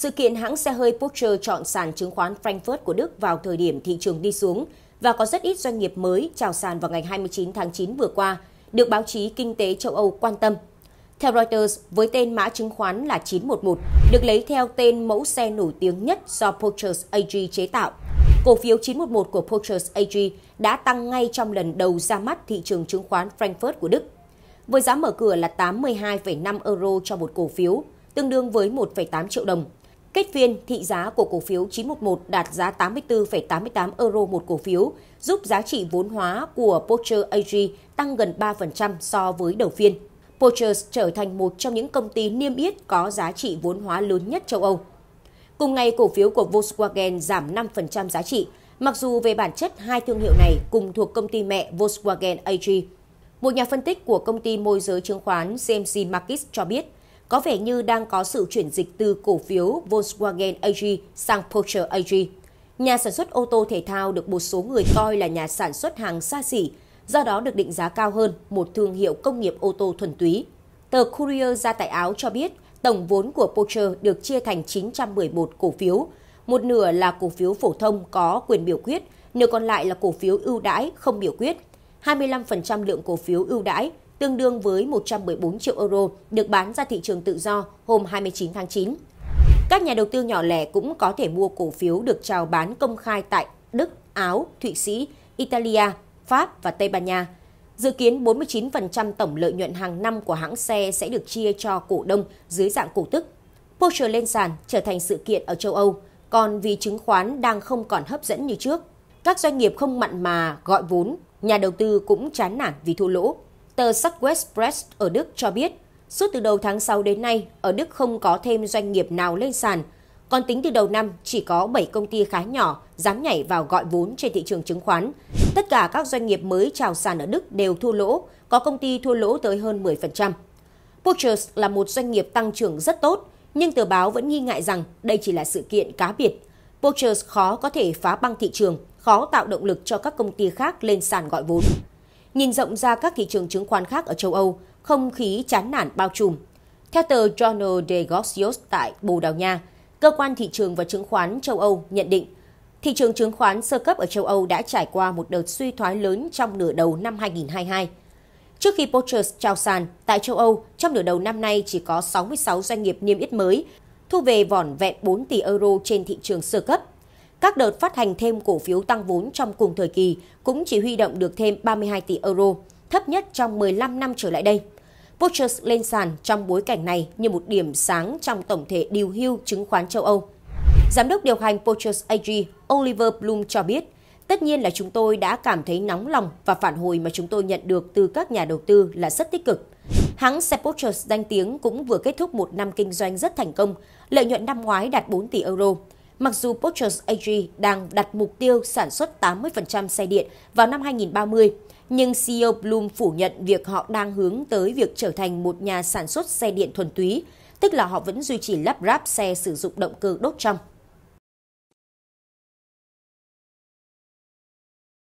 Sự kiện hãng xe hơi Porsche chọn sàn chứng khoán Frankfurt của Đức vào thời điểm thị trường đi xuống và có rất ít doanh nghiệp mới chào sàn vào ngày 29 tháng 9 vừa qua, được báo chí kinh tế châu Âu quan tâm. Theo Reuters, với tên mã chứng khoán là 911, được lấy theo tên mẫu xe nổi tiếng nhất do Porsche AG chế tạo. Cổ phiếu 911 của Porsche AG đã tăng ngay trong lần đầu ra mắt thị trường chứng khoán Frankfurt của Đức. Với giá mở cửa là 82,5 euro cho một cổ phiếu, tương đương với 1,8 triệu đồng. Kết phiên, thị giá của cổ phiếu 911 đạt giá 84,88 euro một cổ phiếu, giúp giá trị vốn hóa của Porsche AG tăng gần 3% so với đầu phiên. Porsche trở thành một trong những công ty niêm yết có giá trị vốn hóa lớn nhất châu Âu. Cùng ngày, cổ phiếu của Volkswagen giảm 5% giá trị, mặc dù về bản chất hai thương hiệu này cùng thuộc công ty mẹ Volkswagen AG. Một nhà phân tích của công ty môi giới chứng khoán CMC Markets cho biết, có vẻ như đang có sự chuyển dịch từ cổ phiếu Volkswagen AG sang Porsche AG. Nhà sản xuất ô tô thể thao được một số người coi là nhà sản xuất hàng xa xỉ, do đó được định giá cao hơn một thương hiệu công nghiệp ô tô thuần túy. Tờ Courier ra tại Áo cho biết tổng vốn của Porsche được chia thành 911 cổ phiếu, một nửa là cổ phiếu phổ thông có quyền biểu quyết, nửa còn lại là cổ phiếu ưu đãi không biểu quyết. 25% lượng cổ phiếu ưu đãi tương đương với 114 triệu euro được bán ra thị trường tự do hôm 29 tháng 9. Các nhà đầu tư nhỏ lẻ cũng có thể mua cổ phiếu được chào bán công khai tại Đức, Áo, Thụy Sĩ, Italia, Pháp và Tây Ban Nha. Dự kiến 49% tổng lợi nhuận hàng năm của hãng xe sẽ được chia cho cổ đông dưới dạng cổ tức. Porsche lên sàn trở thành sự kiện ở châu Âu, còn vì chứng khoán đang không còn hấp dẫn như trước. Các doanh nghiệp không mặn mà gọi vốn, nhà đầu tư cũng chán nản vì thua lỗ, Tờ Southwest Press ở Đức cho biết, suốt từ đầu tháng 6 đến nay, ở Đức không có thêm doanh nghiệp nào lên sàn. Còn tính từ đầu năm, chỉ có 7 công ty khá nhỏ dám nhảy vào gọi vốn trên thị trường chứng khoán. Tất cả các doanh nghiệp mới chào sàn ở Đức đều thua lỗ, có công ty thua lỗ tới hơn 10%. Pochers là một doanh nghiệp tăng trưởng rất tốt, nhưng tờ báo vẫn nghi ngại rằng đây chỉ là sự kiện cá biệt. Pochers khó có thể phá băng thị trường, khó tạo động lực cho các công ty khác lên sàn gọi vốn nhìn rộng ra các thị trường chứng khoán khác ở châu Âu, không khí chán nản bao trùm. Theo tờ Journal de Gossios tại Bồ Đào Nha, cơ quan thị trường và chứng khoán châu Âu nhận định thị trường chứng khoán sơ cấp ở châu Âu đã trải qua một đợt suy thoái lớn trong nửa đầu năm 2022. Trước khi Porsche trao sàn, tại châu Âu, trong nửa đầu năm nay chỉ có 66 doanh nghiệp niêm yết mới, thu về vỏn vẹn 4 tỷ euro trên thị trường sơ cấp các đợt phát hành thêm cổ phiếu tăng vốn trong cùng thời kỳ cũng chỉ huy động được thêm 32 tỷ euro, thấp nhất trong 15 năm trở lại đây. Porsches lên sàn trong bối cảnh này như một điểm sáng trong tổng thể điều hưu chứng khoán châu Âu. Giám đốc điều hành Porsches AG Oliver Bloom cho biết, Tất nhiên là chúng tôi đã cảm thấy nóng lòng và phản hồi mà chúng tôi nhận được từ các nhà đầu tư là rất tích cực. Hãng Sepulchers danh tiếng cũng vừa kết thúc một năm kinh doanh rất thành công, lợi nhuận năm ngoái đạt 4 tỷ euro. Mặc dù Porsche AG đang đặt mục tiêu sản xuất 80% xe điện vào năm 2030, nhưng CEO Bloom phủ nhận việc họ đang hướng tới việc trở thành một nhà sản xuất xe điện thuần túy, tức là họ vẫn duy trì lắp ráp xe sử dụng động cơ đốt trong.